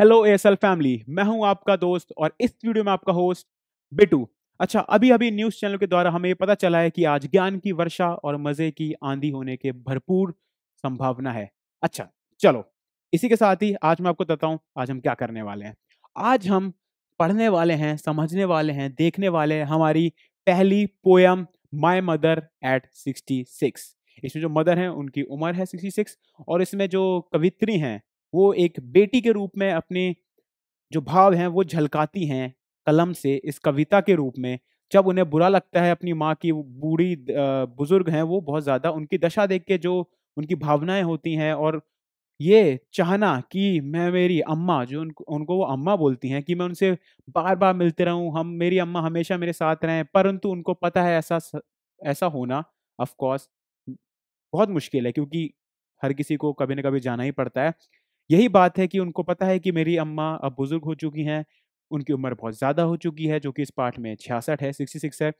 Hello S family मैं हूं आपका दोस्त और इस वीडियो में आपका होस्ट बिटू अच्छा अभी अभी न्यूज़ चैनल के द्वारा हमें पता चला है कि आज ज्ञान की वर्षा और मज़े की आंधी होने के भरपूर संभावना है अच्छा चलो इसी के साथ ही आज मैं आपको हूँ आज हम क्या करने वाले हैं आज हम पढ़ने वाले हैं समझने वाले हैं देखने वाले हैं हमारी पहली poem my mother at six इसमें जो मदर हैं उनकी उम्र है सिक्स और इसमें जो कवित्री हैं वो एक बेटी के रूप में अपने जो भाव हैं वो झलकाती हैं कलम से इस कविता के रूप में जब उन्हें बुरा लगता है अपनी माँ की बूढ़ी बुजुर्ग हैं वो बहुत ज़्यादा उनकी दशा देख के जो उनकी भावनाएं होती हैं और ये चाहना कि मैं मेरी अम्मा जो उनको उनको वो अम्मा बोलती हैं कि मैं उनसे बार बार मिलते रहूं हम मेरी अम्मा हमेशा मेरे साथ रहें परंतु उनको पता है ऐसा ऐसा होना ऑफ कोर्स बहुत मुश्किल है क्योंकि हर किसी को कभी ना कभी जाना ही पड़ता है यही बात है कि उनको पता है कि मेरी अम्मा अब बुज़ुर्ग हो चुकी हैं उनकी उम्र बहुत ज़्यादा हो चुकी है जो कि इस पाठ में छियासठ है सिक्सटी सिक्स है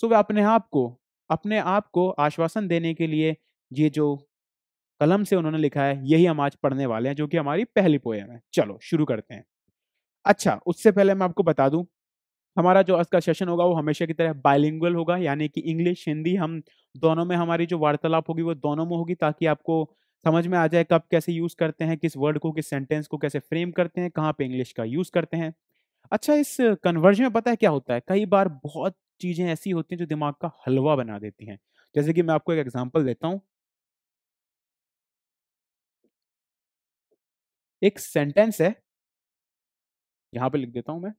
सो वे अपने आप को अपने आप को आश्वासन देने के लिए ये जो कलम से उन्होंने लिखा है यही हम आज पढ़ने वाले हैं जो कि हमारी पहली पोएम है चलो शुरू करते हैं अच्छा उससे पहले मैं आपको बता दूं हमारा जो आज का सेशन होगा वो हमेशा की तरह बाइलिंगुअल होगा यानी कि इंग्लिश हिंदी हम दोनों में हमारी जो वार्तालाप होगी वो दोनों में होगी ताकि आपको समझ में आ जाए कब कैसे यूज़ करते हैं किस वर्ड को किस सेंटेंस को कैसे फ्रेम करते हैं कहाँ पे इंग्लिश का यूज़ करते हैं अच्छा इस कन्वर्जन में पता है क्या होता है कई बार बहुत चीज़ें ऐसी होती हैं जो दिमाग का हलवा बना देती हैं जैसे कि मैं आपको एक एग्जाम्पल देता हूँ एक सेंटेंस है यहां पे लिख देता हूँ मैं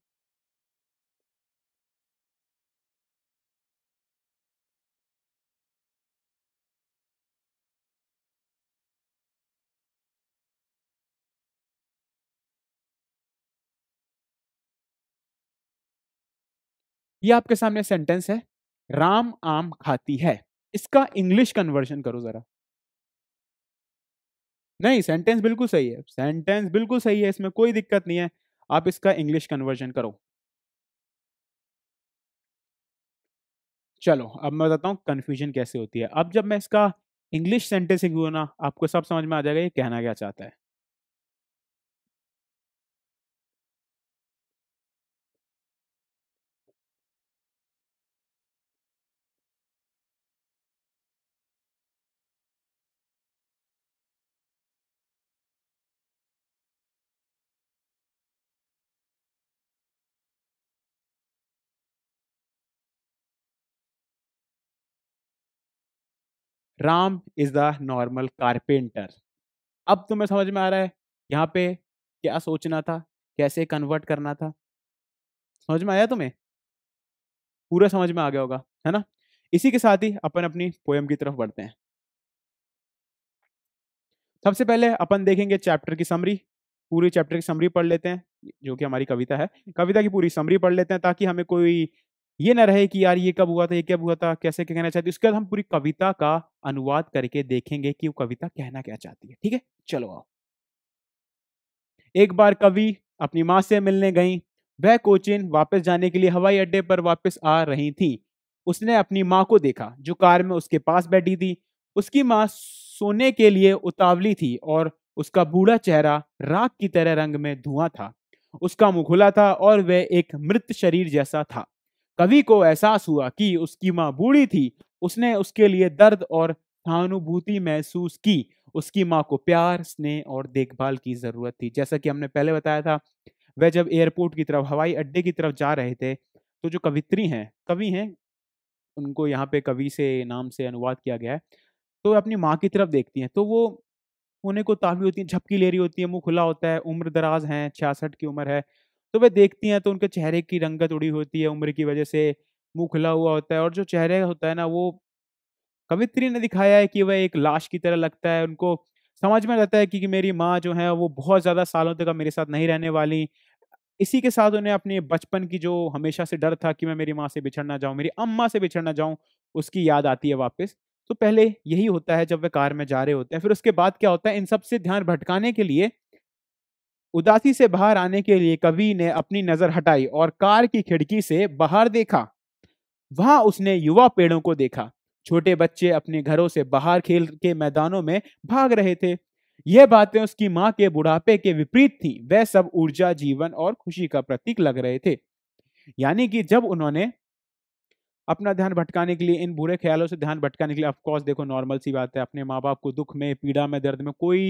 ये आपके सामने सेंटेंस है राम आम खाती है इसका इंग्लिश कन्वर्जन करो जरा नहीं सेंटेंस बिल्कुल सही है सेंटेंस बिल्कुल सही है इसमें कोई दिक्कत नहीं है आप इसका इंग्लिश कन्वर्जन करो चलो अब मैं बताता हूँ कन्फ्यूजन कैसे होती है अब जब मैं इसका इंग्लिश सेंटेंस हुआ ना आपको सब समझ में आ जाएगा ये कहना क्या चाहता है Ram is the normal carpenter अब तुम्हें समझ में आ रहा है यहाँ पे क्या सोचना था कैसे कन्वर्ट करना था समझ में आया तुम्हें पूरा समझ में आ गया होगा है ना इसी के साथ ही अपन अपनी पोएम की तरफ बढ़ते हैं सबसे पहले अपन देखेंगे चैप्टर की समरी पूरी चैप्टर की समरी पढ़ लेते हैं जो कि हमारी कविता है कविता की पूरी समरी पढ़ लेते हैं ताकि हमें कोई ये ना रहे कि यार ये कब हुआ था ये कब हुआ था कैसे क्या कहना चाहती है उसके बाद हम पूरी कविता का अनुवाद करके देखेंगे कि वो कविता कहना क्या चाहती है ठीक है चलो आओ एक बार कवि अपनी माँ से मिलने गई वह कोचिन वापस जाने के लिए हवाई अड्डे पर वापस आ रही थी उसने अपनी माँ को देखा जो कार में उसके पास बैठी थी उसकी माँ सोने के लिए उतावली थी और उसका बूढ़ा चेहरा राख की तरह रंग में धुआं था उसका मुंह खुला था और वह एक मृत शरीर जैसा था कवि को एहसास हुआ कि उसकी माँ बूढ़ी थी उसने उसके लिए दर्द और सहानुभूति महसूस की उसकी माँ को प्यार स्नेह और देखभाल की ज़रूरत थी जैसा कि हमने पहले बताया था वह जब एयरपोर्ट की तरफ हवाई अड्डे की तरफ जा रहे थे तो जो कवित्री हैं कवि हैं उनको यहाँ पे कवि से नाम से अनुवाद किया गया है तो अपनी माँ की तरफ देखती हैं तो वो होने को ताफी होती है झपकी ले रही होती है मुंह खुला होता है उम्र दराज है छियासठ की उम्र है तो वे देखती हैं तो उनके चेहरे की रंगत उड़ी होती है उम्र की वजह से मुँह खुला हुआ होता है और जो चेहरे होता है ना वो कवित्री ने दिखाया है कि वह एक लाश की तरह लगता है उनको समझ में रहता है कि, कि मेरी माँ जो है वो बहुत ज़्यादा सालों तक मेरे साथ नहीं रहने वाली इसी के साथ उन्हें अपने बचपन की जो हमेशा से डर था कि मैं मेरी माँ से बिछड़ ना जाऊँ मेरी अम्मा से बिछड़ ना जाऊँ उसकी याद आती है वापस तो पहले यही होता है जब वे कार में जा रहे होते हैं फिर उसके बाद क्या होता है इन सब से ध्यान भटकाने के लिए उदासी से बाहर आने के लिए कवि ने अपनी नजर हटाई और कार की खिड़की से बाहर देखा वहां उसने युवा पेड़ों को देखा छोटे बच्चे अपने घरों से बाहर खेल के मैदानों में भाग रहे थे यह बातें उसकी माँ के बुढ़ापे के विपरीत थी वह सब ऊर्जा जीवन और खुशी का प्रतीक लग रहे थे यानी कि जब उन्होंने अपना ध्यान भटकाने के लिए इन बुरे ख्यालों से ध्यान भटकाने के लिए ऑफकोर्स देखो नॉर्मल सी बात है अपने माँ बाप को दुख में पीड़ा में दर्द में कोई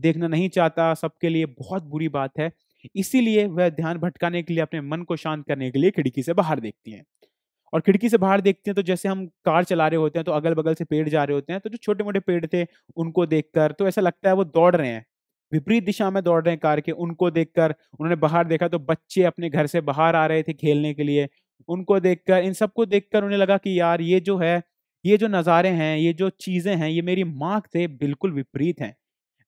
देखना नहीं चाहता सबके लिए बहुत बुरी बात है इसीलिए वह ध्यान भटकाने के लिए अपने मन को शांत करने के लिए खिड़की से बाहर देखती हैं और खिड़की से बाहर देखते हैं तो जैसे हम कार चला रहे होते हैं तो अगल बगल से पेड़ जा रहे होते हैं तो जो छोटे मोटे पेड़ थे उनको देखकर तो ऐसा लगता है वो दौड़ रहे हैं विपरीत दिशा में दौड़ रहे हैं कार के उनको देखकर उन्होंने बाहर देखा तो बच्चे अपने घर से बाहर आ रहे थे खेलने के लिए उनको देखकर इन सबको देखकर उन्हें लगा कि यार ये जो है ये जो नज़ारे हैं ये जो चीज़ें हैं ये मेरी माँ से बिल्कुल विपरीत हैं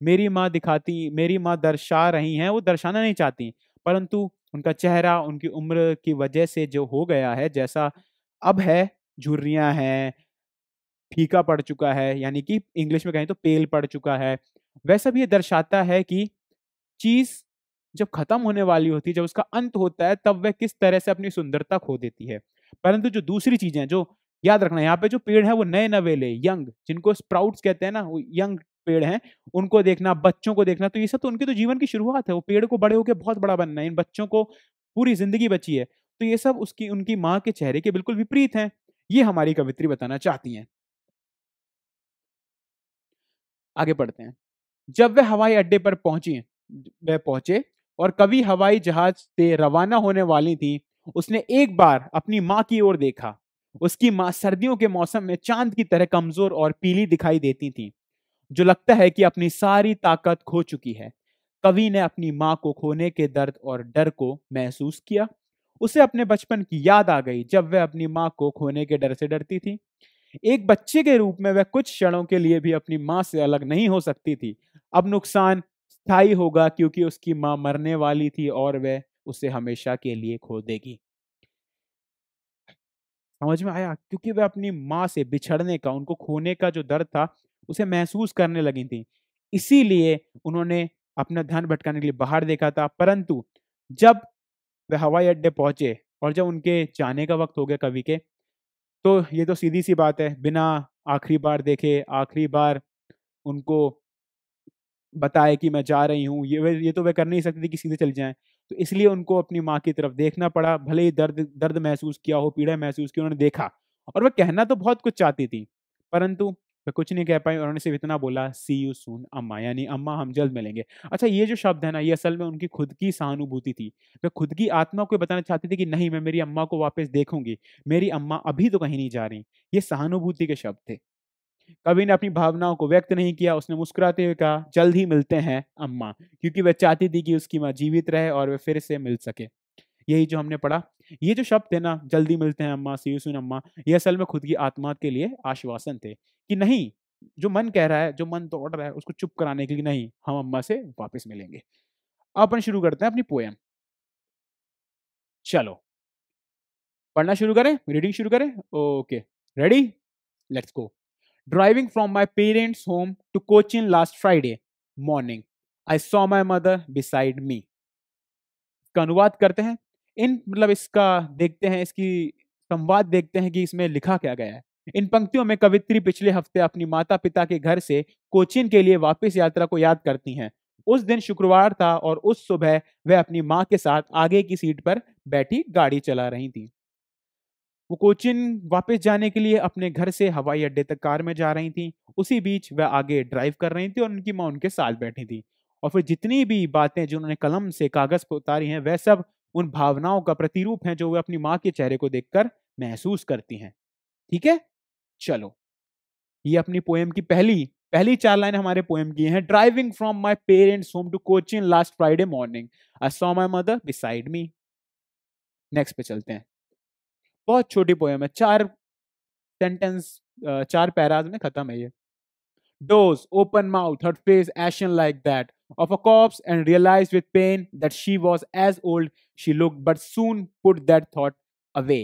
मेरी माँ दिखाती मेरी माँ दर्शा रही हैं वो दर्शाना नहीं चाहती परंतु उनका चेहरा उनकी उम्र की वजह से जो हो गया है जैसा अब है झुर्रियाँ हैं फीका पड़ चुका है यानी कि इंग्लिश में कहें तो पेल पड़ चुका है वैसा भी ये दर्शाता है कि चीज़ जब खत्म होने वाली होती है जब उसका अंत होता है तब वह किस तरह से अपनी सुंदरता खो देती है परंतु जो दूसरी चीज़ें जो याद रखना यहाँ पे जो पेड़ है वो नए नवेले यंग जिनको स्प्राउट्स कहते हैं ना वो यंग पेड़ हैं उनको देखना बच्चों को देखना तो ये सब तो उनके तो जीवन की शुरुआत है वो पेड़ को बड़े होकर बहुत बड़ा बनना है इन बच्चों को पूरी जिंदगी बची है तो ये सब उसकी उनकी माँ के चेहरे के बिल्कुल विपरीत हैं ये हमारी कवित्री बताना चाहती हैं आगे पढ़ते हैं जब वह हवाई अड्डे पर पहुंची वह पहुंचे और कवि हवाई जहाज से रवाना होने वाली थी उसने एक बार अपनी माँ की ओर देखा उसकी माँ सर्दियों के मौसम में चांद की तरह कमजोर और पीली दिखाई देती थी जो लगता है कि अपनी सारी ताकत खो चुकी है कवि ने अपनी माँ को खोने के दर्द और डर को महसूस किया उसे अपने बचपन की याद आ गई जब वह अपनी माँ को खोने के डर से डरती थी एक बच्चे के रूप में वह कुछ क्षणों के लिए भी अपनी माँ से अलग नहीं हो सकती थी अब नुकसान स्थायी होगा क्योंकि उसकी माँ मरने वाली थी और वह उसे हमेशा के लिए खो देगी समझ में आया क्योंकि वह अपनी माँ से बिछड़ने का उनको खोने का जो दर्द था उसे महसूस करने लगी थी इसीलिए उन्होंने अपना ध्यान भटकाने के लिए बाहर देखा था परंतु जब वह हवाई अड्डे पहुंचे और जब उनके जाने का वक्त हो गया कवि के तो ये तो सीधी सी बात है बिना आखिरी बार देखे आखिरी बार उनको बताए कि मैं जा रही हूँ ये ये तो वे कर नहीं सकती थी कि सीधे चले जाएं तो इसलिए उनको अपनी माँ की तरफ देखना पड़ा भले ही दर्द दर्द महसूस किया हो पीड़ा महसूस की उन्होंने देखा और वह कहना तो बहुत कुछ चाहती थी परंतु मैं कुछ नहीं कह पाई उन्होंने सिर्फ इतना बोला सी यू सून अम्मा यानी अम्मा हम जल्द मिलेंगे अच्छा ये जो शब्द है ना ये असल में उनकी खुद की सहानुभूति थी वह खुद की आत्मा को बताना चाहती थी कि नहीं मैं मेरी अम्मा को वापस देखूंगी मेरी अम्मा अभी तो कहीं नहीं जा रही ये सहानुभूति के शब्द थे कभी ने अपनी भावनाओं को व्यक्त नहीं किया उसने मुस्कुराते हुए कहा जल्द ही मिलते हैं अम्मा क्योंकि वह चाहती थी कि उसकी माँ जीवित रहे और वह फिर से मिल सके यही जो हमने पढ़ा ये जो शब्द थे ना जल्दी मिलते हैं अम्मा सी सुन अम्मा ये असल में खुद की आत्मा के लिए आश्वासन थे कि नहीं जो मन कह रहा है जो मन दौड़ रहा है उसको चुप कराने के लिए नहीं हम अम्मा से वापस मिलेंगे अपन शुरू करते हैं अपनी पोएम चलो पढ़ना शुरू करें रीडिंग शुरू करें okay ready let's go driving from my parents home to Cochin last Friday morning I saw my mother beside me इसका अनुवाद करते हैं इन मतलब इसका देखते हैं इसकी संवाद देखते हैं कि इसमें लिखा क्या गया है इन पंक्तियों में कवित्री पिछले हफ्ते अपनी माता पिता के घर से कोचिन के लिए वापस यात्रा को याद करती हैं उस दिन शुक्रवार था और उस सुबह वह अपनी माँ के साथ आगे की सीट पर बैठी गाड़ी चला रही थी वो कोचिन वापस जाने के लिए अपने घर से हवाई अड्डे तक कार में जा रही थी उसी बीच वह आगे ड्राइव कर रही थी और उनकी माँ उनके साथ बैठी थी और फिर जितनी भी बातें जिन्होंने कलम से कागज पर उतारी हैं वह सब उन भावनाओं का प्रतिरूप हैं जो वे अपनी माँ के चेहरे को देखकर महसूस करती हैं ठीक है चलो ये अपनी पोएम की पहली पहली चार लाइन हमारे पोएम की हैं driving from my parents home to Cochin last Friday morning I saw my mother beside me next पे चलते हैं बहुत छोटी पोएम है चार सेंटेंस चार पैराज में खत्म है ये doors, open mouth, her face ashen like that of a corpse, and realized with pain that she was as old she looked, but soon put that thought away.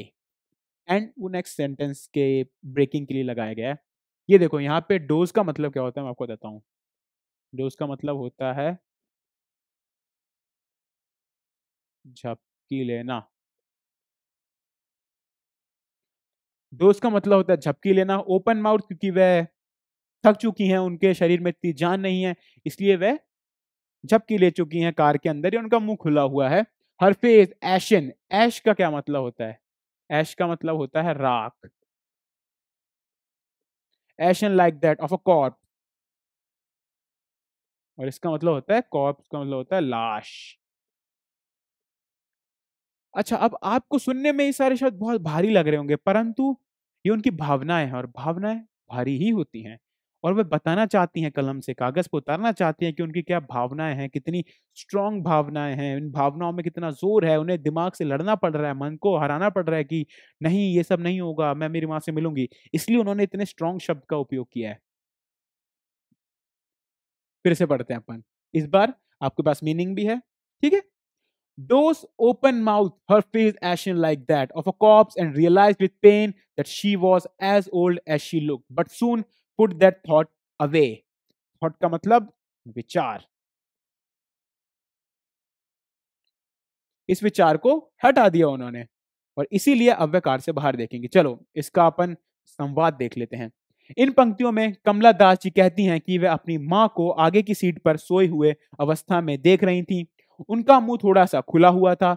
And वो next sentence के breaking के लिए लगाया गया है ये देखो यहाँ पे डोज का मतलब क्या होता है मैं आपको बताता हूँ डोज का मतलब होता है झपकी लेना डोज का मतलब होता है झपकी लेना ओपन माउथ क्योंकि वह थक चुकी हैं उनके शरीर में इतनी जान नहीं है इसलिए वह झपकी ले चुकी हैं कार के अंदर या उनका मुंह खुला हुआ है हर फेज एशन ऐश का क्या मतलब होता है ऐश का मतलब होता है राख ashen like that of a corpse और इसका मतलब होता है कॉर्प का मतलब होता है लाश अच्छा अब आपको सुनने में ये सारे शब्द बहुत भारी लग रहे होंगे परंतु ये उनकी भावनाएं हैं और भावनाएं भारी ही होती हैं और वह बताना चाहती हैं कलम से कागज़ पर उतारना चाहती हैं कि उनकी क्या भावनाएं हैं कितनी स्ट्रांग भावनाएं हैं उन भावनाओं में कितना जोर है उन्हें दिमाग से लड़ना पड़ रहा है मन को हराना पड़ रहा है कि नहीं ये सब नहीं होगा मैं मेरी माँ से मिलूंगी इसलिए उन्होंने इतने स्ट्रांग शब्द का उपयोग किया है फिर से पढ़ते हैं अपन इस बार आपके पास मीनिंग भी है ठीक है Those open mouth, her face ashen like that of a corpse, and realized with pain that she was as old as she looked. But soon put that thought away thought का मतलब विचार इस विचार को हटा दिया उन्होंने और इसीलिए अब वे कार से बाहर देखेंगे चलो इसका अपन संवाद देख लेते हैं इन पंक्तियों में कमला दास जी कहती हैं कि वे अपनी माँ को आगे की सीट पर सोए हुए अवस्था में देख रही थीं। उनका मुंह थोड़ा सा खुला हुआ था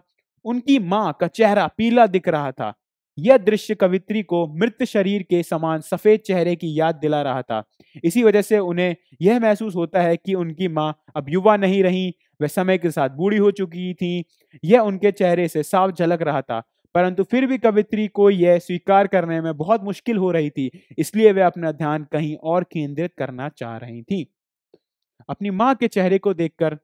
उनकी माँ का चेहरा पीला दिख रहा था यह दृश्य कवित्री को मृत शरीर के समान सफेद चेहरे की याद दिला रहा था इसी वजह से उन्हें यह महसूस होता है कि उनकी माँ अब युवा नहीं रही वह समय के साथ बूढ़ी हो चुकी थी यह उनके चेहरे से साफ झलक रहा था परंतु फिर भी कवित्री को यह स्वीकार करने में बहुत मुश्किल हो रही थी इसलिए वह अपना ध्यान कहीं और केंद्रित करना चाह रही थी अपनी माँ के चेहरे को देखकर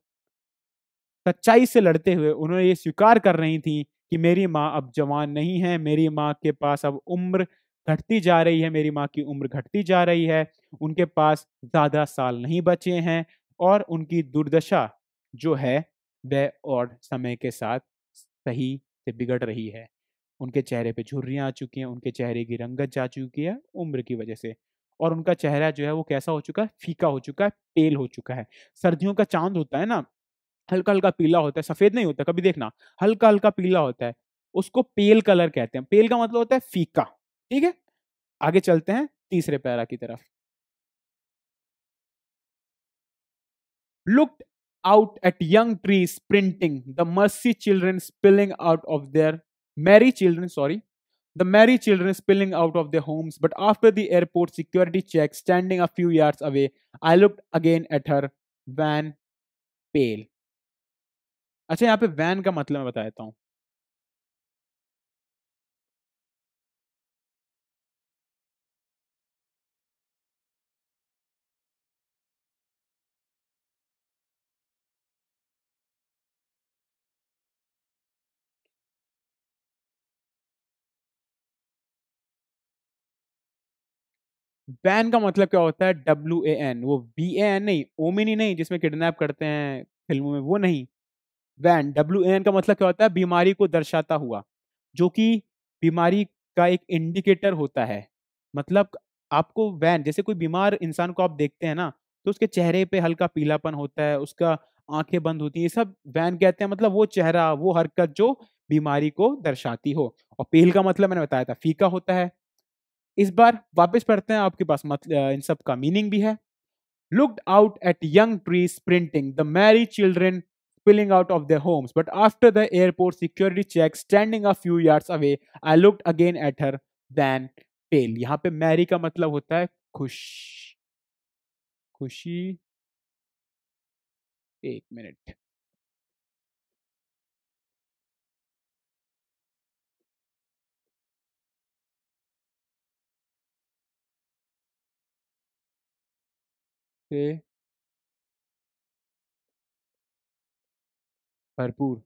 सच्चाई से लड़ते हुए उन्होंने ये स्वीकार कर रही थी कि मेरी माँ अब जवान नहीं है मेरी माँ के पास अब उम्र घटती जा रही है मेरी माँ की उम्र घटती जा रही है उनके पास ज़्यादा साल नहीं बचे हैं और उनकी दुर्दशा जो है वह और समय के साथ सही से बिगड़ रही है उनके चेहरे पे झुर्रियाँ आ चुकी हैं उनके चेहरे की रंगत जा चुकी है उम्र की वजह से और उनका चेहरा जो है वो कैसा हो चुका है फीका हो चुका है पेल हो चुका है सर्दियों का चांद होता है ना हल्का हल्का पीला होता है सफ़ेद नहीं होता कभी देखना हल्का हल्का पीला होता है उसको पेल कलर कहते हैं पेल का मतलब होता है फीका ठीक है आगे चलते हैं तीसरे पैरा की तरफ looked out at young tree sprinting the mercy children spilling out of their merry children sorry the merry children spilling out of the homes but after the airport security check standing a few yards away I look again at her wan pale अच्छा यहाँ पे van का मतलब मैं बता देता हूँ ban का मतलब क्या होता है डब्ल्यू ए एन वो बी ए एन नहीं ओमिनी नहीं जिसमें किडनैप करते हैं फिल्मों में वो नहीं वैन डब्ल्यू एन का मतलब क्या होता है बीमारी को दर्शाता हुआ जो कि बीमारी का एक इंडिकेटर होता है मतलब आपको वैन जैसे कोई बीमार इंसान को आप देखते हैं ना तो उसके चेहरे पे हल्का पीलापन होता है उसका आंखें बंद होती हैं ये सब वैन कहते हैं मतलब वो चेहरा वो हरकत जो बीमारी को दर्शाती हो और पेल का मतलब मैंने बताया था फीका होता है इस बार वापस पढ़ते हैं आपके पास मतलब इन सब का मीनिंग भी है looked out at young tree sprinting the merry children spilling out of their homes. But after the airport security check, standing a few yards away, I looked again at her, then pale. यहाँ पे Mary का मतलब होता है खुश खुशी एक minute Okay. भरपूर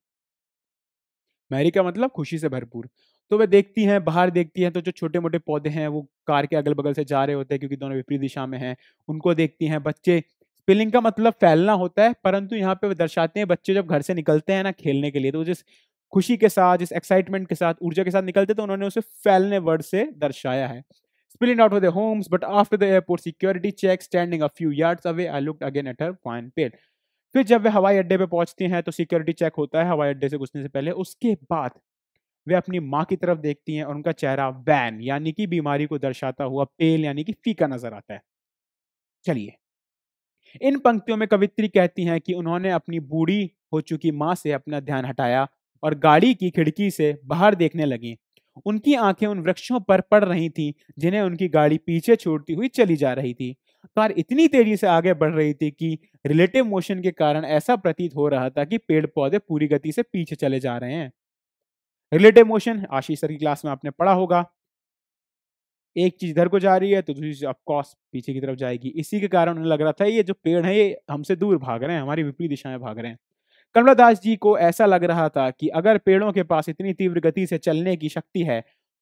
मैरी का मतलब खुशी से भरपूर तो वह देखती हैं बाहर देखती हैं तो जो छोटे मोटे पौधे हैं वो कार के अगल बगल से जा रहे होते हैं क्योंकि दोनों विपरीत दिशा में हैं उनको देखती हैं बच्चे स्पिलिंग का मतलब फैलना होता है परंतु यहाँ पे दर्शाते हैं बच्चे जब घर से निकलते हैं ना खेलने के लिए तो जिस खुशी के साथ जिस एक्साइटमेंट के साथ ऊर्जा के साथ निकलते तो उन्होंने उसे फैलने वर्ड से दर्शाया है spilling out of the homes but after the airport security check standing a few yards away I looked again at her fine पेड फिर जब वे हवाई अड्डे पे पहुंचती हैं तो सिक्योरिटी चेक होता है हवाई अड्डे से घुसने से पहले उसके बाद वे अपनी माँ की तरफ देखती हैं और उनका चेहरा वैन यानी कि बीमारी को दर्शाता हुआ पेल यानी कि फीका नजर आता है चलिए इन पंक्तियों में कवित्री कहती हैं कि उन्होंने अपनी बूढ़ी हो चुकी माँ से अपना ध्यान हटाया और गाड़ी की खिड़की से बाहर देखने लगी उनकी आंखें उन वृक्षों पर पड़ रही थीं जिन्हें उनकी गाड़ी पीछे छोड़ती हुई चली जा रही थी कार इतनी तेजी से आगे बढ़ रही थी कि रिलेटिव मोशन के कारण ऐसा प्रतीत हो रहा था कि पेड़ पौधे पूरी गति से पीछे चले जा रहे हैं रिलेटिव मोशन आशीष सर की क्लास में आपने पढ़ा होगा एक चीज इधर को जा रही है तो दूसरी चीज ऑफकोर्स पीछे की तरफ जाएगी इसी के कारण उन्हें लग रहा था ये जो पेड़ है ये हमसे दूर भाग रहे हैं हमारी विपरीत दिशाएं भाग रहे हैं कमला दास जी को ऐसा लग रहा था कि अगर पेड़ों के पास इतनी तीव्र गति से चलने की शक्ति है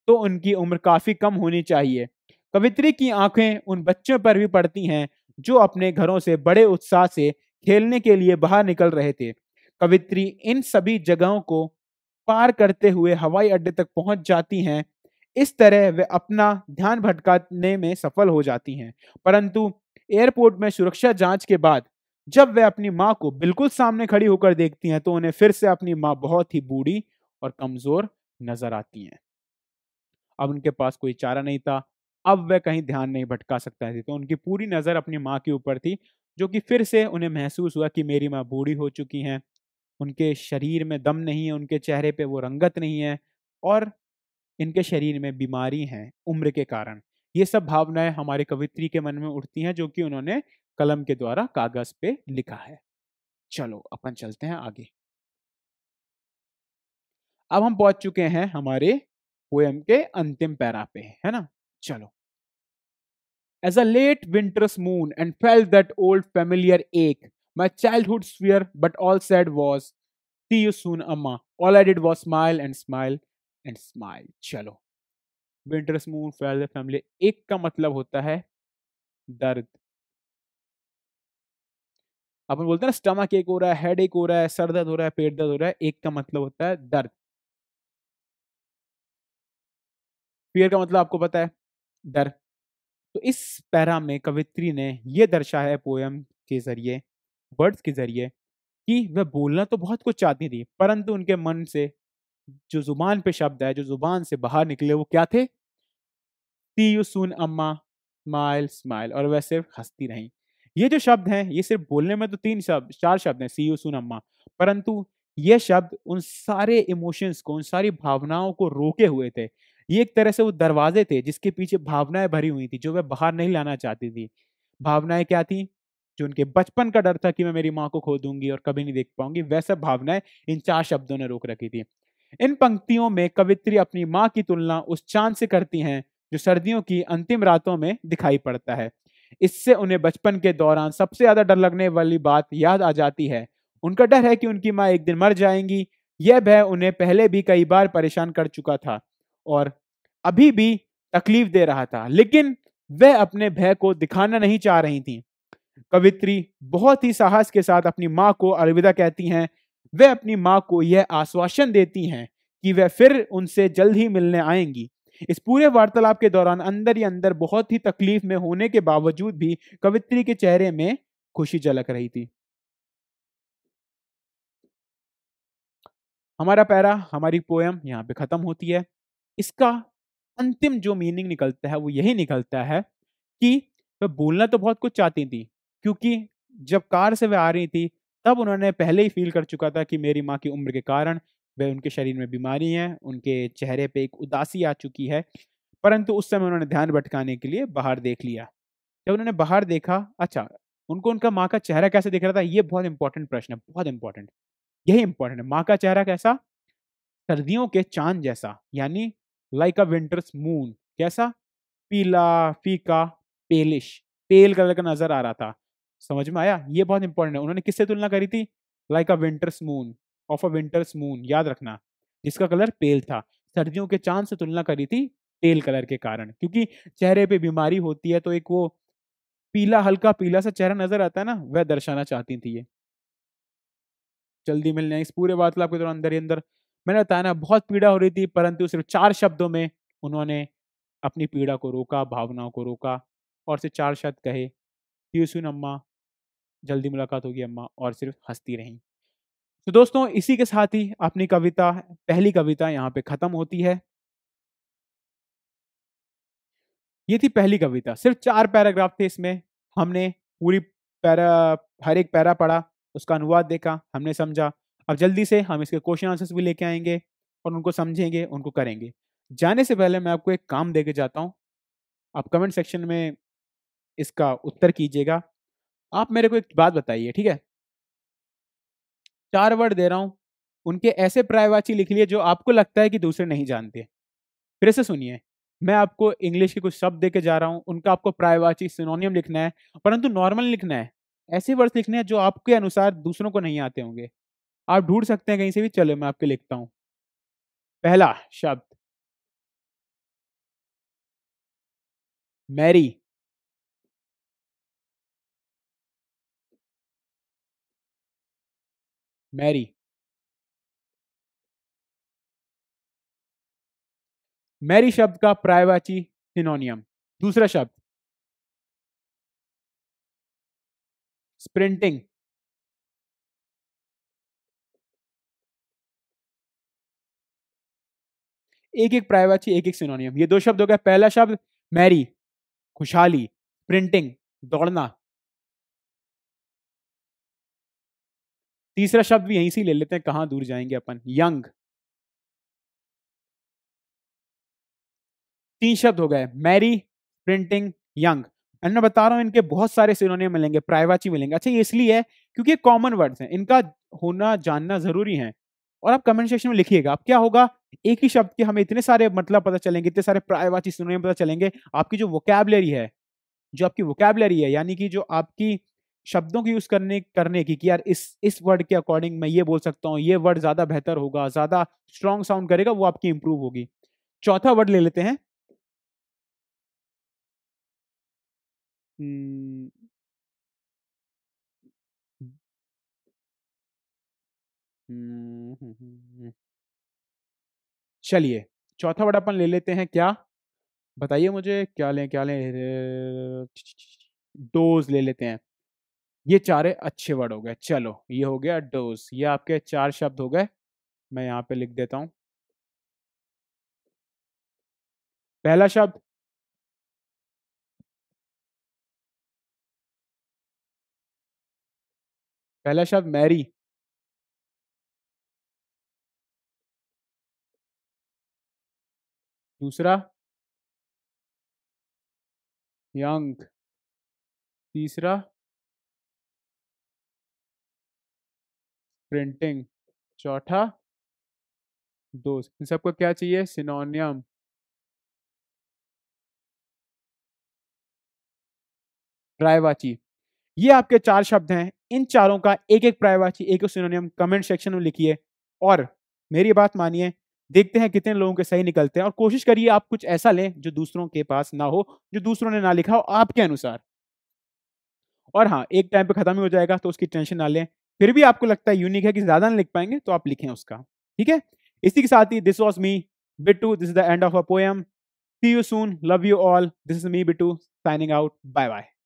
तो उनकी उम्र काफी कम होनी चाहिए कवित्री की आंखें उन बच्चों पर भी पड़ती हैं जो अपने घरों से बड़े उत्साह से खेलने के लिए बाहर निकल रहे थे कवित्री इन सभी जगहों को पार करते हुए हवाई अड्डे तक पहुंच जाती हैं इस तरह वे अपना ध्यान भटकाने में सफल हो जाती हैं परंतु एयरपोर्ट में सुरक्षा जांच के बाद जब वे अपनी माँ को बिल्कुल सामने खड़ी होकर देखती हैं तो उन्हें फिर से अपनी माँ बहुत ही बूढ़ी और कमजोर नजर आती हैं अब उनके पास कोई चारा नहीं था अब वह कहीं ध्यान नहीं भटका सकता थी तो उनकी पूरी नज़र अपनी माँ के ऊपर थी जो कि फिर से उन्हें महसूस हुआ कि मेरी माँ बूढ़ी हो चुकी हैं उनके शरीर में दम नहीं है उनके चेहरे पे वो रंगत नहीं है और इनके शरीर में बीमारी हैं उम्र के कारण ये सब भावनाएं हमारे कवित्री के मन में उठती हैं जो कि उन्होंने कलम के द्वारा कागज पे लिखा है चलो अपन चलते हैं आगे अब हम पहुंच चुके हैं हमारे पोएम के अंतिम पैरा पे है ना चलो as a late winter's moon and felt that old familiar ache my childhood fear but all said was see you soon Amma all I did was smile and smile and smile चलो winter's moon felt the family ache का मतलब होता है दर्द अपन बोलते हैं ना stomach एक हो रहा है हेड एक हो रहा है सर दर्द हो रहा है पेट दर्द हो रहा है एक का मतलब होता है दर्द फियर का मतलब आपको पता है डर तो इस पैरा में कवित्री ने यह दर्शाया है पोएम के जरिए वर्ड्स के जरिए कि वह बोलना तो बहुत कुछ चाहती थी परंतु उनके मन से जो जुबान पे शब्द है जो जुबान से बाहर निकले वो क्या थे सी यू सुन अम्मा स्माइल स्माइल और वह सिर्फ हंसती रहीं ये जो शब्द हैं ये सिर्फ बोलने में तो तीन शब्द चार शब्द हैं सी यू सुन अम्मा परंतु ये शब्द उन सारे इमोशंस को उन सारी भावनाओं को रोके हुए थे ये एक तरह से वो दरवाजे थे जिसके पीछे भावनाएं भरी हुई थी जो वह बाहर नहीं लाना चाहती थी भावनाएं क्या थी जो उनके बचपन का डर था कि मैं मेरी माँ को खो दूंगी और कभी नहीं देख पाऊंगी वह सब भावनाएं इन चार शब्दों ने रोक रखी थी इन पंक्तियों में कवित्री अपनी माँ की तुलना उस चांद से करती हैं जो सर्दियों की अंतिम रातों में दिखाई पड़ता है इससे उन्हें बचपन के दौरान सबसे ज्यादा डर लगने वाली बात याद आ जाती है उनका डर है कि उनकी माँ एक दिन मर जाएंगी यह भय उन्हें पहले भी कई बार परेशान कर चुका था और अभी भी तकलीफ दे रहा था लेकिन वह अपने भय को दिखाना नहीं चाह रही थी कवित्री बहुत ही साहस के साथ अपनी माँ को अलविदा कहती हैं वे अपनी माँ को यह आश्वासन देती हैं कि वह फिर उनसे जल्द ही मिलने आएंगी इस पूरे वार्तालाप के दौरान अंदर ही अंदर बहुत ही तकलीफ में होने के बावजूद भी कवित्री के चेहरे में खुशी झलक रही थी हमारा पैरा हमारी पोयम यहाँ पे खत्म होती है इसका अंतिम जो मीनिंग निकलता है वो यही निकलता है कि वह बोलना तो बहुत कुछ चाहती थी क्योंकि जब कार से वह आ रही थी तब उन्होंने पहले ही फील कर चुका था कि मेरी माँ की उम्र के कारण वह उनके शरीर में बीमारी है उनके चेहरे पे एक उदासी आ चुकी है परंतु उस समय उन्होंने ध्यान भटकाने के लिए बाहर देख लिया जब उन्होंने बाहर देखा अच्छा उनको उनका माँ का चेहरा कैसे दिख रहा था ये बहुत इंपॉर्टेंट प्रश्न है बहुत इंपॉर्टेंट यही इंपॉर्टेंट है माँ का चेहरा कैसा सर्दियों के चांद जैसा यानी लाइक अ विंटर्स मून कैसा पीला फीका पेलिश पेल कलर का नजर आ रहा था समझ में आया ये बहुत इंपॉर्टेंट है उन्होंने किससे तुलना करी थी like a winter's moon of a winter's moon याद रखना जिसका कलर पेल था सर्दियों के चांद से तुलना करी थी पेल कलर के कारण क्योंकि चेहरे पे बीमारी होती है तो एक वो पीला हल्का पीला सा चेहरा नजर आता है ना वह दर्शाना चाहती थी ये जल्दी मिलने इस पूरे वार्तालाप के दौरान अंदर ही अंदर मैंने बताया ना बहुत पीड़ा हो रही थी परंतु सिर्फ चार शब्दों में उन्होंने अपनी पीड़ा को रोका भावनाओं को रोका और सिर्फ चार शब्द कहे कि सुन अम्मा जल्दी मुलाकात होगी अम्मा और सिर्फ हंसती रहीं तो दोस्तों इसी के साथ ही अपनी कविता पहली कविता यहाँ पे ख़त्म होती है ये थी पहली कविता सिर्फ चार पैराग्राफ थे इसमें हमने पूरी पैरा हर एक पैरा पढ़ा उसका अनुवाद देखा हमने समझा अब जल्दी से हम इसके क्वेश्चन आंसर्स भी लेके आएंगे और उनको समझेंगे उनको करेंगे जाने से पहले मैं आपको एक काम दे के जाता हूँ आप कमेंट सेक्शन में इसका उत्तर कीजिएगा आप मेरे को एक बात बताइए ठीक है चार वर्ड दे रहा हूँ उनके ऐसे प्रायवाची लिख लिए जो आपको लगता है कि दूसरे नहीं जानते फिर से सुनिए मैं आपको इंग्लिश के कुछ शब्द दे के जा रहा हूँ उनका आपको प्रायवाची सिनोनियम लिखना है परंतु नॉर्मल लिखना है ऐसे वर्ड्स लिखने हैं जो आपके अनुसार दूसरों को नहीं आते होंगे आप ढूंढ सकते हैं कहीं से भी चलो मैं आपके लिखता हूं पहला शब्द मैरी मैरी मैरी शब्द का प्रायवाची सिनोनियम दूसरा शब्द स्प्रिंटिंग एक एक प्रायवाची एक एक सिनोनियम ये दो शब्द हो गया पहला शब्द मैरी खुशहाली प्रिंटिंग दौड़ना तीसरा शब्द भी यहीं से ले लेते हैं कहां दूर जाएंगे अपन यंग तीन शब्द हो गए मैरी प्रिंटिंग यंग एंड मैं बता रहा हूं इनके बहुत सारे सिनोनियम मिलेंगे प्रायवाची मिलेंगे अच्छा ये इसलिए है क्योंकि कॉमन वर्ड्स हैं इनका होना जानना जरूरी है और आप कमेंट सेक्शन में लिखिएगा आप क्या होगा एक ही शब्द के हमें इतने सारे मतलब पता चलेंगे इतने सारे प्रायवाची सिनोनिम पता चलेंगे आपकी जो वोकेबलरी है जो आपकी वोकेबलरी है यानी कि जो आपकी शब्दों की यूज़ करने करने की कि यार इस इस वर्ड के अकॉर्डिंग मैं ये बोल सकता हूँ ये वर्ड ज़्यादा बेहतर होगा ज़्यादा स्ट्रॉन्ग साउंड करेगा वो आपकी इम्प्रूव होगी चौथा वर्ड ले लेते हैं hmm, हम्म, हम्म, हम्म, चलिए चौथा वर्ड अपन ले लेते हैं क्या बताइए मुझे क्या लें क्या लें डोज ले लेते हैं ये चारे अच्छे वर्ड हो गए चलो ये हो गया डोज ये आपके चार शब्द हो गए मैं यहाँ पे लिख देता हूं पहला शब्द पहला शब्द मैरी दूसरा यंग तीसरा प्रिंटिंग चौथा दोस्त इन सबको क्या चाहिए सिनोनियम प्रायवाची ये आपके चार शब्द हैं इन चारों का एक एक प्रायवाची एक एक सिनोनियम कमेंट सेक्शन में लिखिए और मेरी बात मानिए देखते हैं कितने लोगों के सही निकलते हैं और कोशिश करिए आप कुछ ऐसा लें जो दूसरों के पास ना हो जो दूसरों ने ना लिखा हो आपके अनुसार और हाँ एक टाइम पे खत्म ही हो जाएगा तो उसकी टेंशन ना लें फिर भी आपको लगता है यूनिक है कि ज़्यादा नहीं लिख पाएंगे तो आप लिखें उसका ठीक है इसी के साथ ही this was me Bittu this is the end of a poem see you soon love you all this is me Bittu signing out bye bye